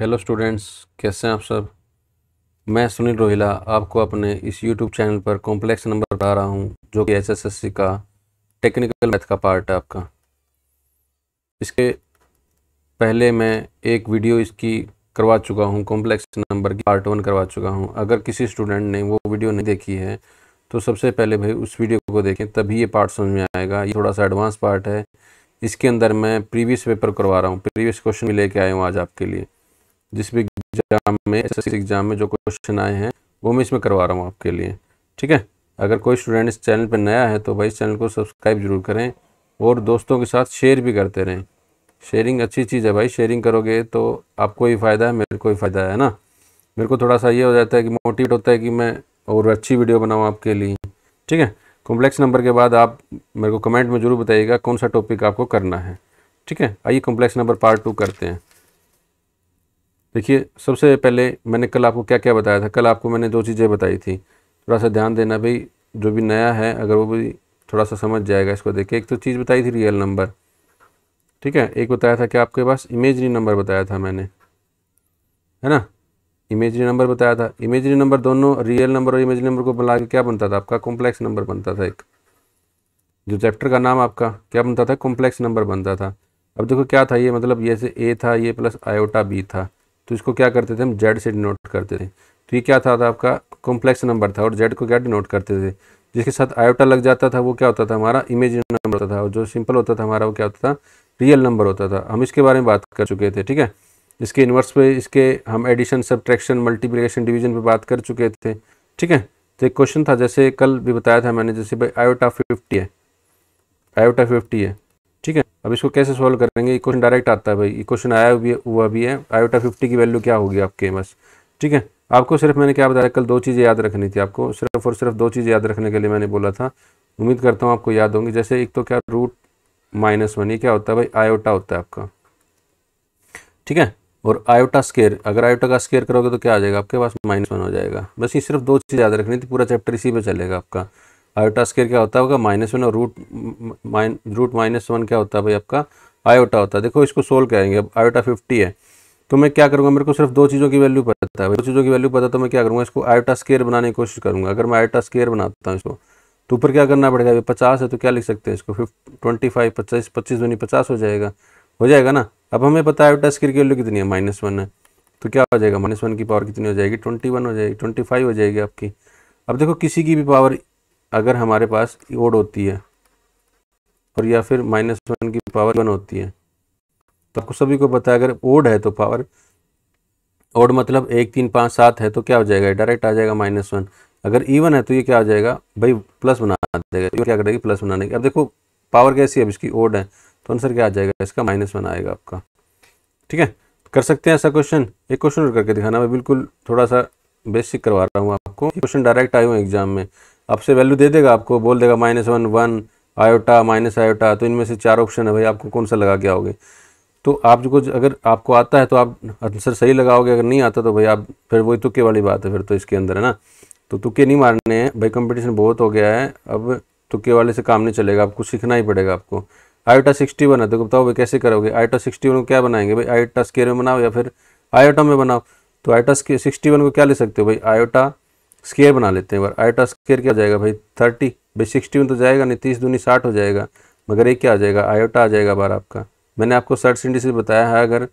hello students कैसे हैं आप सब मैं सुनील रोहिला आपको अपने इस यूट्यूब चैनल पर कॉम्प्लेक्स नंबर बता रहा हूं जो कि एसएसएससी का टेक्निकल मैथ का पार्ट है आपका इसके पहले मैं एक वीडियो इसकी करवा चुका हूं कॉम्प्लेक्स नंबर की पार्ट वन करवा चुका हूं अगर किसी स्टूडेंट ने वो वीडियो नहीं देखी है तो सबसे पहले भाई उस वीडियो को देखें तभी ये पार्ट समझ में आएगा ये थोड़ा सा एडवांस पार्ट है इसके अंदर मैं प्रीवियस पेपर करवा रहा हूँ प्रीवियस क्वेश्चन भी लेके आया हूँ आज आपके लिए जिस भी एग्ज़ाम में एस एग्ज़ाम में जो क्वेश्चन आए हैं वो मैं इसमें करवा रहा हूँ आपके लिए ठीक है अगर कोई स्टूडेंट इस चैनल पर नया है तो भाई इस चैनल को सब्सक्राइब जरूर करें और दोस्तों के साथ शेयर भी करते रहें शेयरिंग अच्छी चीज़ है भाई शेयरिंग करोगे तो आपको ही फ़ायदा है मेरे को ही फ़ायदा है ना मेरे को थोड़ा सा ये हो जाता है कि मोटिवेट होता है कि मैं और अच्छी वीडियो बनाऊँ आपके लिए ठीक है कॉम्प्लेक्स नंबर के बाद आप मेरे को कमेंट में ज़रूर बताइएगा कौन सा टॉपिक आपको करना है ठीक है आइए कॉम्प्लेक्स नंबर पार्ट टू करते हैं देखिए सबसे पहले मैंने कल आपको क्या क्या बताया था कल आपको मैंने दो चीज़ें बताई थी थोड़ा सा ध्यान देना भाई जो भी नया है अगर वो भी थोड़ा सा समझ जाएगा इसको देखे एक तो चीज़ बताई थी रियल नंबर ठीक है एक बताया था कि आपके पास इमेजरी नंबर बताया था मैंने है ना इमेजरी नंबर बताया था इमेजरी नंबर दोनों रियल नंबर और इमेजरी नंबर को मिला के क्या बनता था आपका कॉम्प्लेक्स नंबर बनता था एक जो चैप्टर का नाम आपका क्या बनता था कॉम्प्लेक्स नंबर बनता था अब देखो क्या था ये मतलब ये से ए था ये प्लस आयोटा बी था तो इसको क्या करते थे हम जेड से डिनोट करते थे तो ये क्या था, था आपका कॉम्प्लेक्स नंबर था और जेड को क्या डिनोट करते थे जिसके साथ आयोटा लग जाता था वो क्या होता था हमारा इमेज नंबर होता था और जो सिंपल होता था हमारा वो क्या होता था रियल नंबर होता था हम इसके बारे में बात कर चुके थे ठीक है इसके इन्वर्स पे इसके हम एडिशन सब्ट्रैक्शन मल्टीप्लिकेशन डिवीजन पे बात कर चुके थे ठीक है तो एक क्वेश्चन था जैसे कल भी बताया था मैंने जैसे भाई आयोटा फिफ्टी है आयोटा फिफ्टी है अब इसको कैसे सॉल्व करेंगे ये क्वेश्चन डायरेक्ट आता है भाई ये क्वेश्चन आया भी हुआ भी है आयोटा फिफ्टी की वैल्यू क्या होगी आपके बस ठीक है आपको सिर्फ मैंने क्या बताया कल दो चीज़ें याद रखनी थी आपको सिर्फ और सिर्फ दो चीज़ें याद रखने के लिए मैंने बोला था उम्मीद करता हूँ आपको याद होंगी जैसे एक तो क्या रूट माइनस वन ये क्या होता है भाई आयोटा होता है आपका ठीक है और आयोटा स्केयर अगर आयोटा का स्केयर करोगे तो क्या आ जाएगा आपके पास माइनस वन हो जाएगा बस ये सिर्फ दो चीज़ याद रखनी थी पूरा चैप्टर इसी पे चलेगा आपका आयोटा स्केयर क्या होता है होगा माइनस वन और root minus root minus one क्या होता है भाई आपका आयोटा होता है देखो इसको सोल्व करेंगे अब आयोटा फिफ्टी है तो मैं क्या करूँगा मेरे को सिर्फ दो चीज़ों की वैल्यू पता है दो चीज़ों की वैल्यू पता तो मैं क्या करूँगा इसको आयोटा स्केयर बनाने की कोशिश करूँगा अगर मैं आयोटा स्केयर बनाता हूँ इसको तो ऊपर क्या करना पड़ेगा अभी पचास है तो क्या लिख सकते हैं इसको फिफ्ट ट्वेंटी फाइव पच्चीस पच्चीस बनी पचास हो जाएगा हो जाएगा ना अब हमें पता है आयोटा स्केयर की वैल्यू कितनी है माइनस वन है तो क्या हो जाएगा माइनस वन की पावर कितनी हो जाएगी ट्वेंटी वन हो जाएगी ट्वेंटी फाइव हो जाएगी आपकी अब देखो किसी की भी पावर अगर हमारे पास ओड होती है और या फिर माइनस वन की पावर वन होती है तो आपको सभी को पता है अगर ओड है तो पावर ओड मतलब एक तीन पाँच सात है तो क्या हो जाएगा डायरेक्ट आ जाएगा माइनस वन अगर ईवन है तो ये क्या हो जाएगा भाई प्लस बना देगा तो ये क्या करेगी प्लस बनाने की अब देखो पावर कैसी है इसकी ओड है तो आंसर क्या आ जाएगा इसका माइनस वन आएगा आपका ठीक है कर सकते हैं ऐसा क्वेश्चन एक क्वेश्चन करके दिखाना मैं बिल्कुल थोड़ा सा बेसिक करवा रहा हूँ आपको क्वेश्चन डायरेक्ट आए हुए एग्जाम में आपसे वैल्यू दे देगा आपको बोल देगा minus one one iota minus iota तो इनमें से चार ऑप्शन है भाई आपको कौन सा लगा के आओगे तो आप जो कुछ अगर आपको आता है तो आप आंसर सही लगाओगे अगर नहीं आता तो भाई आप फिर वही तुक्के वाली बात है फिर तो इसके अंदर है ना तो तुक्के नहीं मारने हैं भाई कंपटीशन बहुत हो गया है अब तुक्के वाले से काम नहीं चलेगा आपको सीखना ही पड़ेगा आपको आयोटा सिक्सटी है तो बताओ भाई कैसे करोगे आयोटा सिक्सटी वन को क्या बनाएंगे भाई आयोटा स्केयर में बनाओ या फिर आयोटा में बनाओ तो आयोटा सिक्सटी वन को क्या ले सकते हो भाई आयोटा स्केयर बना लेते हैं बार आयोटा स्केयर क्या हो जाएगा भाई थर्टी भाई सिक्सटी में तो जाएगा नहीं तीस दूनी साठ हो जाएगा मगर एक क्या आ जाएगा आयोटा आ जाएगा बार आपका मैंने आपको सिंडी से बताया है अगर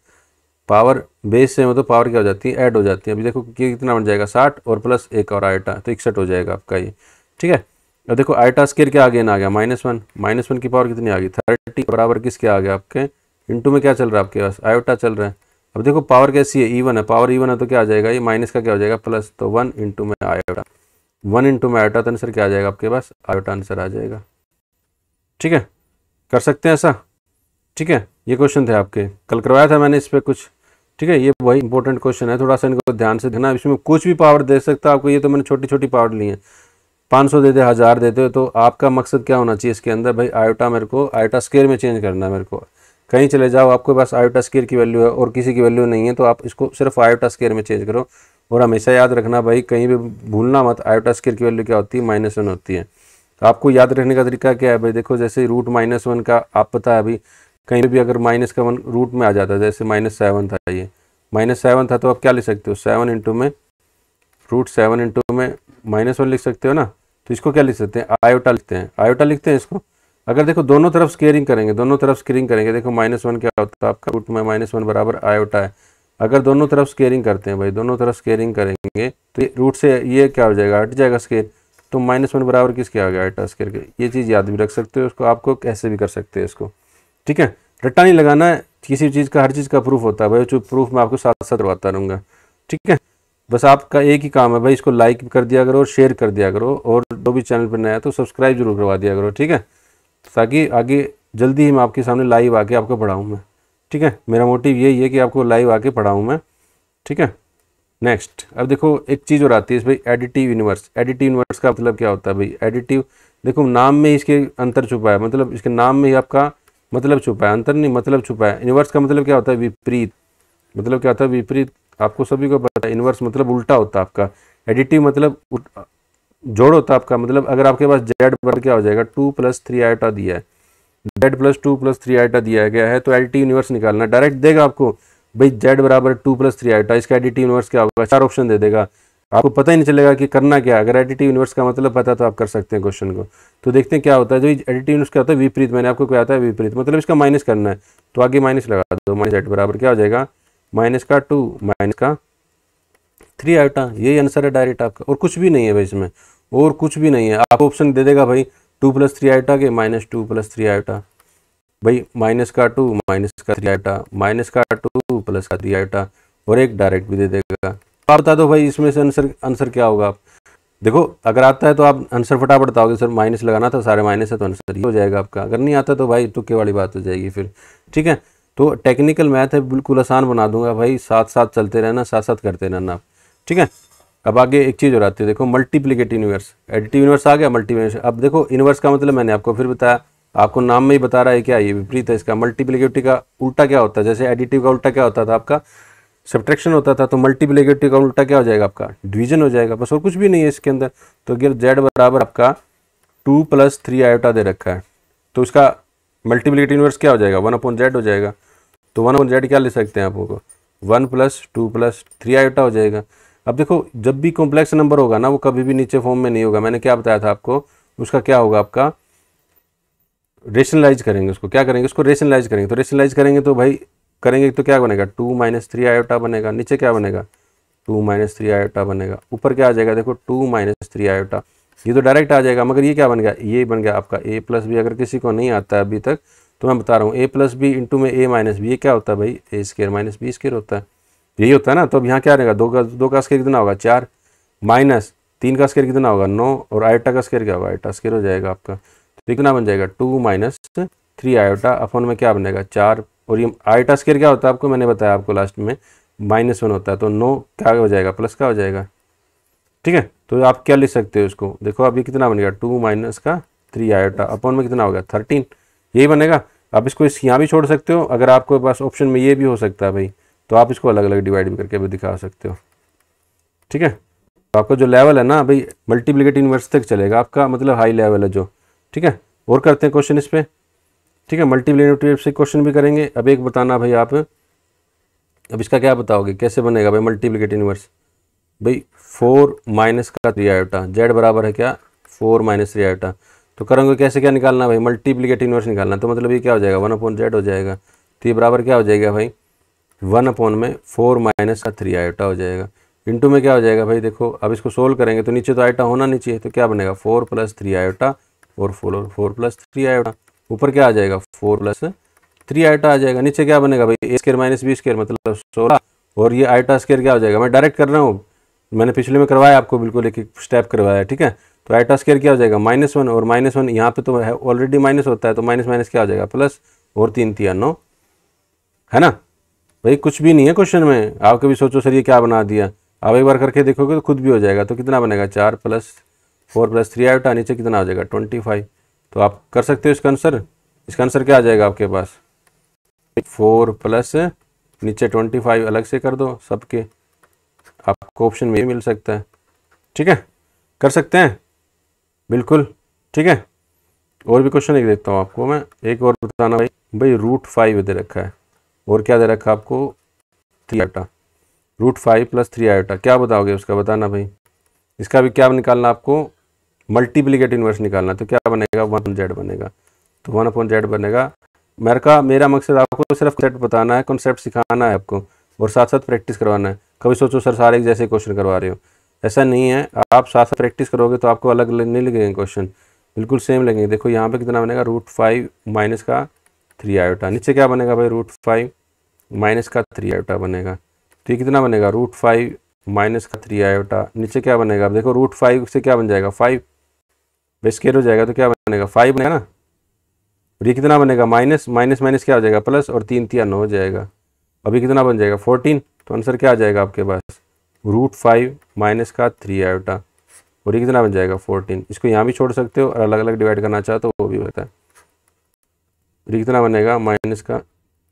पावर बेस से मतलब पावर क्या हो जाती है ऐड हो जाती है अभी देखो कितना बन जाएगा साठ और प्लस एक और आयोटा तो इकसठ हो जाएगा आपका ये ठीक है अब देखो आयोटा स्केयर क्या आगे ना आ गया माइनस वन माइनस वन की पावर कितनी आ गई थर्टी बराबर किसके आ गया आपके इंटू में क्या चल रहा है आपके पास आयोटा चल रहा है अब देखो पावर कैसी है ईवन e है पावर ईवन e है तो क्या आ जाएगा ये माइनस का क्या हो जाएगा प्लस तो वन इंटू में आयोटा वन इंटू में आयोटा तो आंसर क्या आ जाएगा आपके पास आयोटा आंसर आ जाएगा ठीक है कर सकते हैं ऐसा ठीक है ये क्वेश्चन थे आपके कल करवाया था मैंने इस पर कुछ ठीक है ये वही इंपॉर्टेंट क्वेश्चन है थोड़ा सा इनको ध्यान से देना इसमें कुछ भी पावर दे सकता है आपको ये तो मैंने छोटी छोटी पावर ली है पाँच सौ देते हज़ार देते हो तो आपका मकसद क्या होना चाहिए इसके अंदर भाई आयोटा मेरे को आयोटा स्केयर में चेंज करना है मेरे को कहीं चले जाओ आपके पास आयोटा स्केयर की वैल्यू है और किसी की वैल्यू नहीं है तो आप इसको सिर्फ आयोटा स्केयर में चेंज करो और हमेशा याद रखना भाई कहीं भी भूलना मत आयोटा स्केयर की वैल्यू क्या होती है माइनस वन होती है तो आपको याद रखने का तरीका क्या है भाई देखो जैसे रूट माइनस वन का आप पता है अभी कहीं भी अगर माइनस का वन रूट में आ जाता है जैसे माइनस सेवन था ये माइनस सेवन था तो आप क्या लिख सकते हो सेवन इंटू में रूट सेवन इंटू में माइनस वन लिख सकते हो ना तो इसको क्या लिख सकते हैं आयोटा लिखते हैं आयोटा लिखते हैं इसको अगर देखो दोनों तरफ स्केयरिंग करेंगे दोनों तरफ स्केयरिंग करेंगे देखो माइनस वन क्या होता है आपका रूट में माइनस वन बराबर आयोटा है अगर दोनों तरफ स्केयरिंग करते हैं भाई दोनों तरफ स्केयरिंग करेंगे तो रूट से ये क्या हो जाएगा हट जाएगा स्केयर तो माइनस वन बराबर किसके आ गया आयोटा स्केयर के ये चीज़ याद भी रख सकते हो उसको आपको कैसे भी कर सकते हैं इसको ठीक है रट्टा नहीं लगाना है किसी चीज़ का हर चीज़ का प्रूफ होता है भाई जो प्रूफ मैं आपको साथ साथ करवाता रहूँगा ठीक है बस आपका एक ही काम है भाई इसको लाइक कर दिया करो और शेयर कर दिया करो और जो भी चैनल पर नया है तो सब्सक्राइब जरूर करवा दिया करो ठीक है ताकि आगे जल्दी ही मैं आपके सामने लाइव आके आपको पढ़ाऊँ मैं ठीक है मेरा मोटिव यही है कि आपको लाइव आके पढ़ाऊँ मैं ठीक है नेक्स्ट अब देखो एक चीज़ और आती है भाई एडिटिव यूनिवर्स एडिटिव यूनिवर्स का मतलब क्या होता है भाई एडिटिव देखो नाम में इसके अंतर छुपा है मतलब इसके नाम में ही आपका मतलब छुपा है अंतर नहीं मतलब छुपा है यूनिवर्स का मतलब क्या होता है विपरीत मतलब क्या होता है विपरीत आपको सभी को पता है यूनिवर्स मतलब उल्टा होता है आपका एडिटिव मतलब जोड़ होता है आपका मतलब अगर आपके पास जेड बराबर क्या हो जाएगा टू प्लस थ्री आइटा दिया है Z plus two plus three iota दिया गया है तो टी यूनिवर्स निकालना डायरेक्ट देगा आपको भाई जेड बराबर टू प्लस थ्री आइटा इसका एडिटी यूनिवर्स क्या होगा चार ऑप्शन दे देगा आपको पता ही नहीं चलेगा कि करना क्या अगर एडिटी यूनिवर्स का मतलब पता तो आप कर सकते हैं क्वेश्चन को तो देखते हैं क्या होता है जो एडिटी यूनिवर्स क्या होता है विपरीत मैंने आपको क्या आता है विपरीत मतलब इसका माइनस करना है तो आगे माइनस लगा दो माइनस एट बराबर क्या हो जाएगा माइनस का टू माइनस का थ्री आइटा यही आंसर है डायरेक्ट आपका और कुछ भी नहीं है भाई इसमें और कुछ भी नहीं है आपको ऑप्शन दे देगा भाई टू प्लस थ्री आइटा के minus two plus three iota भाई माइनस का टू माइनस का थ्री आइटा माइनस का टू प्लस का थ्री आइटा और एक डायरेक्ट भी दे देगा आप बता दो भाई इसमें से आंसर आंसर क्या होगा आप देखो अगर आता है तो आप आंसर फटाफट बताओगे सर माइनस लगाना था सारे माइनस है तो आंसर ये हो जाएगा आपका अगर नहीं आता तो भाई तुक्के वाली बात हो जाएगी फिर ठीक है तो टेक्निकल मैथ है बिल्कुल आसान बना दूंगा भाई साथ साथ चलते रहना साथ साथ करते रहना आप ठीक है अब आगे एक चीज़ और आती है देखो मल्टीप्लीकेट यूनिवर्स एडिटिव यूनिवर्स आ गया मल्टी अब देखो यूनिवर्स का मतलब मैंने आपको फिर बताया आपको नाम में ही बता रहा है क्या ये विपरीत है इसका मल्टीप्लीकेटिव का उल्टा क्या होता है जैसे एडिटिव का उल्टा क्या होता था आपका सब्ट्रैक्शन होता था तो मल्टीप्लीकेटिव का उल्टा क्या हो जाएगा आपका डिवीजन हो जाएगा बस और कुछ भी नहीं है इसके अंदर तो अगर जेड बराबर आपका टू प्लस थ्री आयोटा दे रखा है तो उसका मल्टीप्लीकेटिव यूनिवर्स क्या हो जाएगा वन अपॉन जेड हो जाएगा तो वन अपॉन जेड क्या ले सकते हैं आप लोगों को one plus two plus three iota हो जाएगा अब देखो जब भी कॉम्प्लेक्स नंबर होगा ना वो कभी भी नीचे फॉर्म में नहीं होगा मैंने क्या बताया था आपको उसका क्या होगा आपका रेशनलाइज करेंगे उसको क्या करेंगे उसको रेशनलाइज करेंगे तो रेशनलाइज करेंगे तो भाई करेंगे तो क्या बनेगा टू माइनस थ्री आयोटा बनेगा नीचे क्या बनेगा टू माइनस थ्री आयोटा बनेगा ऊपर क्या आ जाएगा देखो टू माइनस थ्री आयोटा ये तो डायरेक्ट आ जाएगा मगर ये क्या बन गया ये बन गया आपका ए प्लस बी अगर किसी को नहीं आता है अभी तक तो मैं बता रहा हूँ ए प्लस बी इंटू में ए माइनस बी ये क्या होता है भाई A square minus B square होता है यही होता है ना तो अब यहाँ क्या रहेगा दो का दो का स्केयर कितना होगा चार माइनस तीन का स्केयर कितना होगा नौ और आयोटा का स्केयर क्या होगा आयोटा स्केयर हो जाएगा आपका तो कितना बन जाएगा टू माइनस थ्री आयोटा अपन में क्या बनेगा चार और ये आयोटा स्केयर क्या होता है आपको मैंने बताया आपको लास्ट में माइनस वन होता है तो नौ क्या हो जाएगा प्लस का हो जाएगा ठीक है तो आप क्या लिख सकते हो इसको देखो अब ये कितना बनेगा टू माइनस का थ्री आयोटा अपन में कितना होगा थर्टीन यही बनेगा आप इसको इस यहाँ भी छोड़ सकते हो अगर आपके पास ऑप्शन में ये भी हो सकता है भाई तो आप इसको अलग अलग डिवाइड भी करके भी दिखा सकते हो ठीक है तो आपका जो लेवल है ना भाई मल्टीप्लीकेट इनवर्स तक चलेगा आपका मतलब हाई लेवल है जो ठीक है और करते हैं क्वेश्चन इस पर ठीक है मल्टीप्लीकेटिव से क्वेश्चन भी करेंगे अब एक बताना भाई आप अब इसका क्या बताओगे कैसे बनेगा भाई मल्टीप्लीकेट इनवर्स भाई फोर माइनस का थ्री आयोटा जेड बराबर है क्या फोर माइनस थ्री आयोटा तो करोगे कैसे क्या निकालना भाई मल्टीप्लीकेट इनवर्स निकालना तो मतलब ये क्या हो जाएगा वन अपॉइंट जेड हो जाएगा तो ये बराबर क्या हो जाएगा भाई वन अपॉन में फोर माइनस का थ्री आयोटा हो जाएगा इंटू में क्या हो जाएगा भाई देखो अब इसको सोल्व करेंगे तो नीचे तो आयोटा होना नहीं चाहिए तो क्या बनेगा फोर प्लस थ्री आयोटा और four four plus three iota ऊपर क्या आ जाएगा फोर प्लस थ्री आयोटा आ जाएगा नीचे क्या बनेगा भाई A square minus B square मतलब सोलह और ये आयोटा स्केयर क्या हो जाएगा मैं डायरेक्ट कर रहा हूँ मैंने पिछले में करवाया आपको बिल्कुल एक स्टेप करवाया ठीक है तो आइटा स्केयर क्या हो जाएगा माइनस वन और माइनस वन यहाँ पे तो है ऑलरेडी माइनस होता है तो माइनस माइनस क्या हो जाएगा प्लस और तीन तीन नौ है ना भाई कुछ भी नहीं है क्वेश्चन में आप कभी सोचो सर ये क्या बना दिया आप एक बार करके देखोगे तो खुद भी हो जाएगा तो कितना बनेगा चार plus four plus three iota उठा नीचे कितना हो जाएगा ट्वेंटी फाइव तो आप कर सकते हो इसका आंसर इसका आंसर क्या आ जाएगा आपके पास फोर प्लस नीचे ट्वेंटी फाइव अलग से कर दो सबके आपको ऑप्शन में मिल सकता है ठीक है कर सकते हैं बिल्कुल ठीक है और भी क्वेश्चन एक देखता हूँ आपको मैं एक और बताना भाई भाई रूट फाइव दे रखा है और क्या दे रखा आपको three iota root five plus three iota क्या बताओगे उसका बताना भाई इसका भी क्या निकालना आपको मल्टीप्लीकेट इन्वर्स निकालना तो क्या बनेगा वन जेड बनेगा तो वन अपॉन जेड बनेगा मेरे का मेरा मकसद आपको सिर्फ सेट बताना है कॉन्सेप्ट सिखाना है आपको और साथ साथ प्रैक्टिस करवाना है कभी सोचो सर सारे एक जैसे क्वेश्चन करवा रहे हो ऐसा नहीं है आप साथ साथ प्रैक्टिस करोगे तो आपको अलग नहीं लगेंगे क्वेश्चन बिल्कुल सेम लगेंगे देखो यहाँ पे कितना बनेगा रूट फाइव माइनस का थ्री आयोटा नीचे क्या बनेगा भाई रूट फाइव माइनस का थ्री आयोटा बनेगा तो ये कितना बनेगा रूट फाइव माइनस का थ्री आयोटा नीचे क्या बनेगा अब देखो रूट फाइव से क्या बन जाएगा फाइव बेस्केयर हो जाएगा तो क्या बनेगा फाइव बनेगा ना और ये कितना बनेगा माइनस माइनस माइनस क्या हो जाएगा प्लस और तीन तिया नौ हो जाएगा अभी कितना बन जाएगा फोर्टीन तो आंसर क्या आ जाएगा आपके पास रूट फाइव माइनस का थ्री आयोटा और ये कितना बन जाएगा फोर्टीन इसको यहाँ भी छोड़ सकते हो और अलग अलग डिवाइड करना चाहते हो तो वो भी बताए फिर कितना बनेगा माइनस का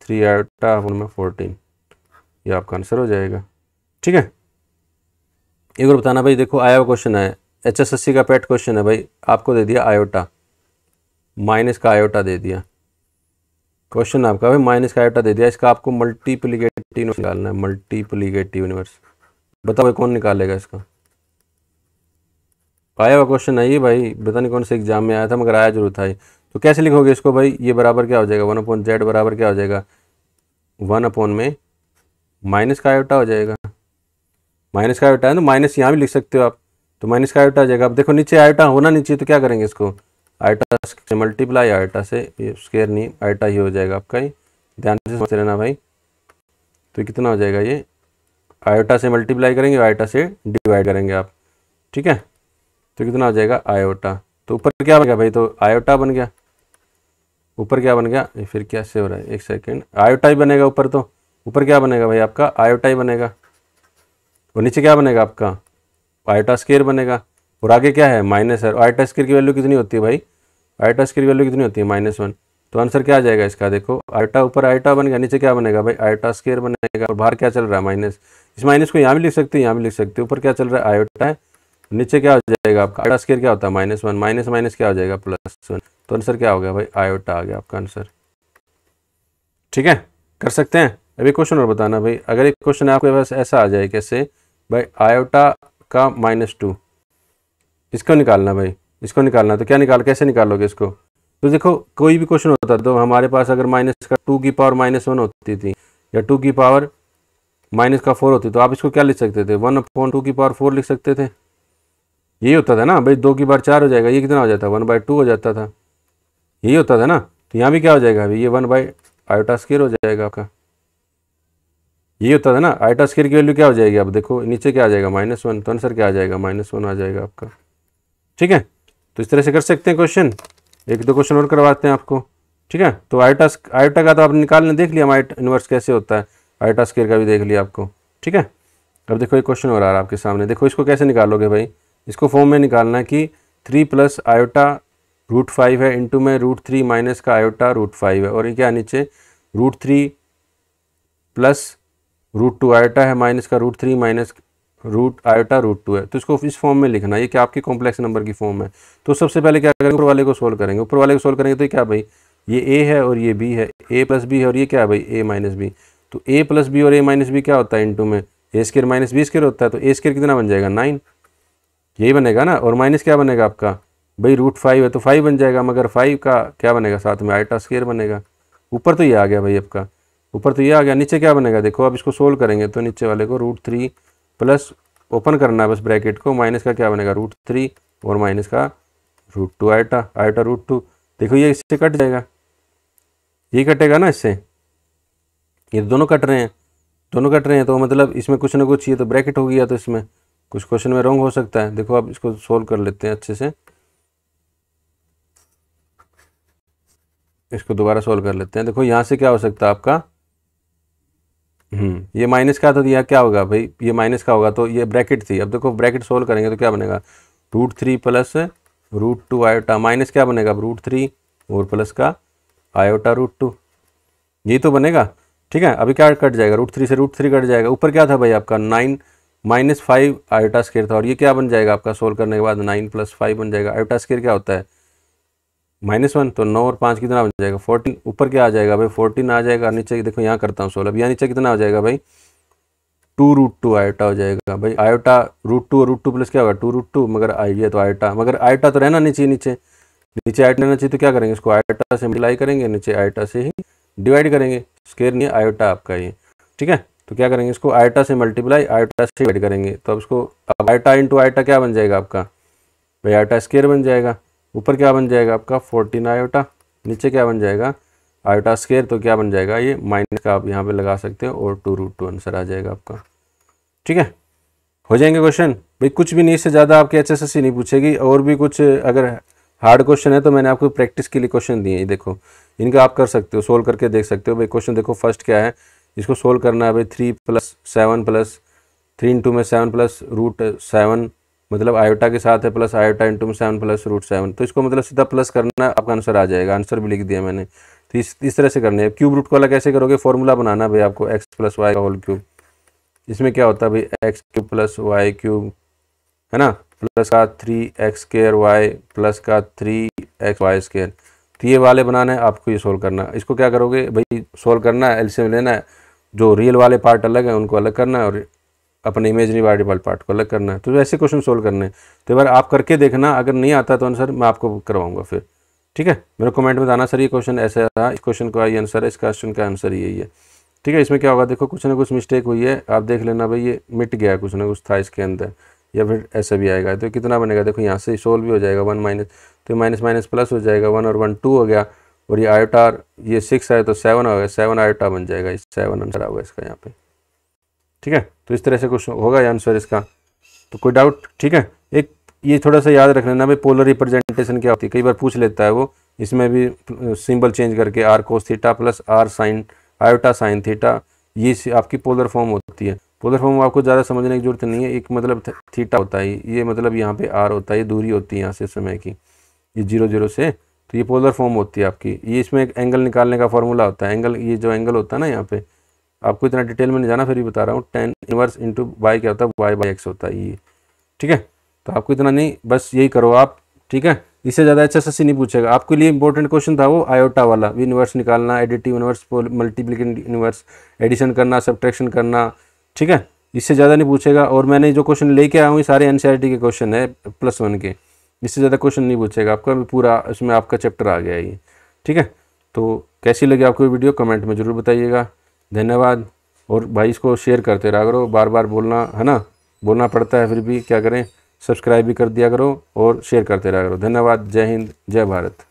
थ्री आयोटा अपन में फोर्टीन ये आपका आंसर हो जाएगा ठीक है एक और बताना भाई देखो आया हुआ क्वेश्चन है एच एस एस सी का पेट क्वेश्चन है भाई आपको दे दिया आयोटा माइनस का आयोटा दे दिया क्वेश्चन आपका भाई माइनस का आयोटा दे दिया इसका आपको मल्टीप्लीकेटिव निकालना है मल्टीप्लीकेटिव यूनिवर्स बताओ भाई कौन निकालेगा इसका आया हुआ क्वेश्चन है ये भाई बता नहीं कौन से एग्जाम में आया था मगर आया जरूर था ये तो कैसे लिखोगे इसको भाई ये बराबर क्या हो जाएगा वन अपॉन जेड बराबर क्या हो जाएगा वन अपॉन में माइनस का आयोटा हो जाएगा माइनस का आयोटा है तो माइनस यहाँ भी लिख सकते हो आप तो माइनस का आयोटा आ जाएगा अब देखो नीचे आयोटा होना नीचे तो क्या करेंगे इसको आयोटा से मल्टीप्लाई आयोटा से स्केयर नहीं आयोटा ही हो जाएगा आपका ही ध्यान से समझ लेना भाई तो कितना हो जाएगा ये आयोटा से मल्टीप्लाई करेंगे आयोटा से डिवाइड करेंगे आप ठीक है तो कितना हो जाएगा आयोटा तो ऊपर क्या बन गया भाई तो आयोटा बन गया ऊपर क्या बन गया ये फिर क्या से हो रहा है एक सेकेंड आयोटाई बनेगा ऊपर तो ऊपर क्या बनेगा भाई आपका आयोटाई बनेगा और नीचे क्या बनेगा आपका आयोटा स्केयर बनेगा और आगे क्या है माइनस है आयोटा स्केयर की वैल्यू कितनी होती है भाई आयोटा स्केयर की वैल्यू कितनी होती है माइनस वन तो आंसर क्या आ जाएगा इसका देखो आयोटा ऊपर आयोटा बन गया नीचे क्या बनेगा भाई आयोटा स्केयर बनेगा और बाहर क्या चल रहा है माइनस इस माइनस को यहाँ भी लिख सकते हैं यहाँ भी लिख सकते हैं ऊपर क्या चल रहा है आयोटा है नीचे क्या हो जाएगा आपका आयोटा स्केयर क्या होता है माइनस वन माइनस माइनस क्या हो जाएगा प्लस वन तो आंसर क्या हो गया भाई आयोटा आ गया आपका आंसर ठीक है कर सकते हैं अभी क्वेश्चन और बताना भाई अगर एक क्वेश्चन आपके पास ऐसा आ जाए कैसे भाई आयोटा का माइनस टू इसको निकालना भाई इसको निकालना तो क्या निकाल कैसे निकालोगे इसको तो देखो कोई भी क्वेश्चन होता तो हमारे पास अगर माइनस का टू की पावर माइनस वन होती थी या टू की पावर माइनस का फोर होती तो आप इसको क्या लिख सकते थे वन अपॉन टू की पावर फोर लिख सकते थे यही होता था ना भाई दो की बार चार हो जाएगा ये कितना हो जाता वन बाई टू हो जाता था यही होता था ना तो यहाँ भी क्या हो जाएगा अभी ये वन बाई आयोटा स्केयर हो जाएगा आपका ये होता था ना आयोटा स्केयर की वैल्यू क्या हो जाएगी अब देखो नीचे क्या आ जाएगा माइनस वन तो आंसर क्या आ जाएगा माइनस वन आ जाएगा आपका ठीक है तो इस तरह से कर सकते हैं क्वेश्चन एक दो क्वेश्चन और करवाते हैं आपको ठीक है तो आयोटा आयोटा का तो आपने निकालने देख लिया माइट इनवर्स कैसे होता है आयोटा स्केयर का भी देख लिया आपको ठीक है अब देखो एक क्वेश्चन और आ रहा है आपके सामने देखो इसको कैसे निकालोगे भाई इसको फॉर्म में निकालना है कि three plus iota root five है इंटू में रूट थ्री माइनस का आयोटा रूट फाइव है और ये क्या नीचे root three plus root two iota है माइनस का root three minus root iota root two है तो इसको इस फॉर्म में लिखना ये क्या आपकी कॉम्प्लेक्स नंबर की फॉर्म है तो सबसे पहले क्या करेंगे ऊपर वाले को सोल्व करेंगे ऊपर वाले को सोल्व करेंगे तो क्या भाई ये ए है और ये बी है ए प्लस बी है और ये क्या है भाई ए माइनस बी तो ए प्लस बी और ए माइनस बी क्या होता है इंटू में A square minus B square होता है तो ए स्केयर कितना बन जाएगा नाइन यही बनेगा ना और माइनस क्या बनेगा आपका भाई रूट फाइव है तो फाइव बन जाएगा मगर फाइव का क्या बनेगा साथ में आइटा स्केयर बनेगा ऊपर तो ये आ गया भाई आपका ऊपर तो ये आ गया नीचे क्या बनेगा देखो अब इसको सोल्व करेंगे तो नीचे वाले को रूट थ्री प्लस ओपन करना है बस ब्रैकेट को माइनस का क्या बनेगा रूट थ्री और माइनस का root two iota iota root two देखो ये इससे कट जाएगा ये कटेगा ना इससे ये तो दोनों कट रहे हैं दोनों कट रहे हैं तो मतलब इसमें कुछ ना कुछ ये तो ब्रैकेट हो गया तो इसमें कुछ क्वेश्चन में रॉन्ग हो सकता है देखो आप इसको सोल्व कर लेते हैं अच्छे से इसको दोबारा सॉल्व कर लेते हैं देखो यहाँ से क्या हो सकता है आपका हम्म, ये माइनस का तो दिया क्या होगा भाई ये माइनस का होगा तो ये ब्रैकेट थी अब देखो ब्रैकेट सोल्व करेंगे तो क्या बनेगा root three plus root two iota minus क्या बनेगा रूट थ्री और प्लस का आयोटा रूट टू यही तो बनेगा ठीक है अभी क्या कट जाएगा रूट थ्री से रूट थ्री कट जाएगा ऊपर क्या था भाई आपका nine minus five iota square था और ये क्या बन जाएगा आपका सोल्व करने के बाद नाइन प्लस फाइव बन जाएगा आयोटा स्केयर क्या होता है माइनस वन तो नौ और पाँच कितना बन जाएगा फोर्टीन ऊपर क्या आ जाएगा भाई फोर्टीन आ जाएगा नीचे देखो यहाँ करता हूँ सोलह यहाँ नीचे कितना हो जाएगा भाई टू रूट टू आयोटा हो जाएगा भाई आयोटा रूट टू और रूट टू प्लस क्या होगा टू रूट टू मगर है तो आयोटा मगर आयोटा तो रहना नहीं चाहिए नीचे नीचे आयोटा रहना चाहिए तो क्या करेंगे इसको आयोटा से मिलाई करेंगे नीचे आयोटा से ही डिवाइड करेंगे स्केयर नहीं आयोटा आपका ये ठीक है तो क्या करेंगे इसको आयोटा से मल्टीप्लाई आयोटा से डिवाइड करेंगे तो अब इसको अब आयोटा इंटू आयोटा क्या बन जाएगा आपका भाई आयोटा स्केयर बन जाएगा ऊपर क्या बन जाएगा आपका फोर्टीन आयोटा नीचे क्या बन जाएगा आयोटा स्केयर तो क्या बन जाएगा ये माइनस का आप यहाँ पे लगा सकते हो और टू रूट टू आंसर आ जाएगा आपका ठीक है हो जाएंगे क्वेश्चन भाई कुछ भी नहीं इससे ज़्यादा आपके एच एस नहीं पूछेगी और भी कुछ अगर हार्ड क्वेश्चन है तो मैंने आपको प्रैक्टिस के लिए क्वेश्चन दिए देखो इनका आप कर सकते हो सोल्व करके देख सकते हो भाई क्वेश्चन देखो फर्स्ट क्या है इसको सोल्व करना है भाई three plus seven plus three into में सेवन प्लस रूट सेवन मतलब आयोटा के साथ है प्लस आयोटा इंटू में सेवन प्लस रूट सेवन तो इसको मतलब सीधा प्लस करना आपका आंसर आ जाएगा आंसर भी लिख दिया मैंने तो इस इस तरह से करने है क्यूब रूट को अलग कैसे करोगे फॉर्मूला बनाना भाई आपको एक्स प्लस वाई का होल क्यूब इसमें क्या होता है भाई X cube plus Y cube है ना प्लस का three X square Y plus का थ्री एक्स वाई स्केयर तो ये वाले बनाना है आपको ये सोल्व करना है इसको क्या करोगे भाई सोल्व करना है एल्सियम लेना है जो रियल वाले पार्ट अलग हैं उनको अलग करना है और अपने इमेजरी वेरिएबल पार्ट को अलग करना है तो ऐसे क्वेश्चन सोल्व करने हैं तो एक बार आप करके देखना अगर नहीं आता तो आंसर मैं आपको करवाऊंगा फिर ठीक है मेरे कमेंट में आना सर ये क्वेश्चन ऐसा था इस क्वेश्चन का ये आंसर है इस क्वेश्चन का आंसर यही है ठीक है इसमें क्या होगा देखो कुछ ना कुछ मिस्टेक हुई है आप देख लेना भाई ये मिट गया कुछ ना कुछ था इसके अंदर या फिर ऐसा भी आएगा तो कितना बनेगा देखो यहाँ से सोल्व भी हो जाएगा वन माइनस तो माइनस माइनस प्लस हो जाएगा वन और वन टू हो गया और ये आयोटार ये सिक्स आए तो सेवन हो गया सेवन आयोटा बन जाएगा सेवन आंसर गया इसका यहाँ पर ठीक है तो इस तरह से कुछ होगा आंसर इसका तो कोई डाउट ठीक है एक ये थोड़ा सा याद रख लेना भाई पोलर रिप्रेजेंटेशन क्या होती है कई बार पूछ लेता है वो इसमें भी सिंबल चेंज करके R cos theta plus R sine iota sine theta ये आपकी पोलर फॉर्म होती है पोलर फॉर्म आपको ज़्यादा समझने की जरूरत नहीं है एक मतलब थीटा होता है ये मतलब यहाँ पे आर होता है ये दूरी होती है यहाँ से समय की ये जीरो जीरो से तो ये पोलर फॉर्म होती है आपकी ये इसमें एक एंगल निकालने का फॉर्मूला होता है एंगल ये जो एंगल होता है ना यहाँ पर आपको इतना डिटेल में नहीं जाना फिर भी बता रहा हूँ टेन इनवर्स इंटू बाई क्या होता है वाई बाई एक्स होता है ये ठीक है तो आपको इतना नहीं बस यही करो आप ठीक है इससे ज़्यादा अच्छा सा नहीं पूछेगा आपके लिए इंपॉर्टेंट क्वेश्चन था वो आयोटा वाला यूनिवर्स निकालना additive universe multiplicative universe addition करना सब्ट्रैक्शन करना ठीक है इससे ज़्यादा नहीं पूछेगा और मैंने जो क्वेश्चन लेके आया हूँ ये सारे एन के क्वेश्चन है प्लस वन के इससे ज़्यादा क्वेश्चन नहीं पूछेगा आपका भी पूरा इसमें आपका चैप्टर आ गया ये ठीक है तो कैसी लगी आपको वीडियो कमेंट में ज़रूर बताइएगा धन्यवाद और भाई इसको शेयर करते रहा करो बार बार बोलना है ना बोलना पड़ता है फिर भी क्या करें सब्सक्राइब भी कर दिया करो और शेयर करते रहा करो धन्यवाद जय हिंद जय भारत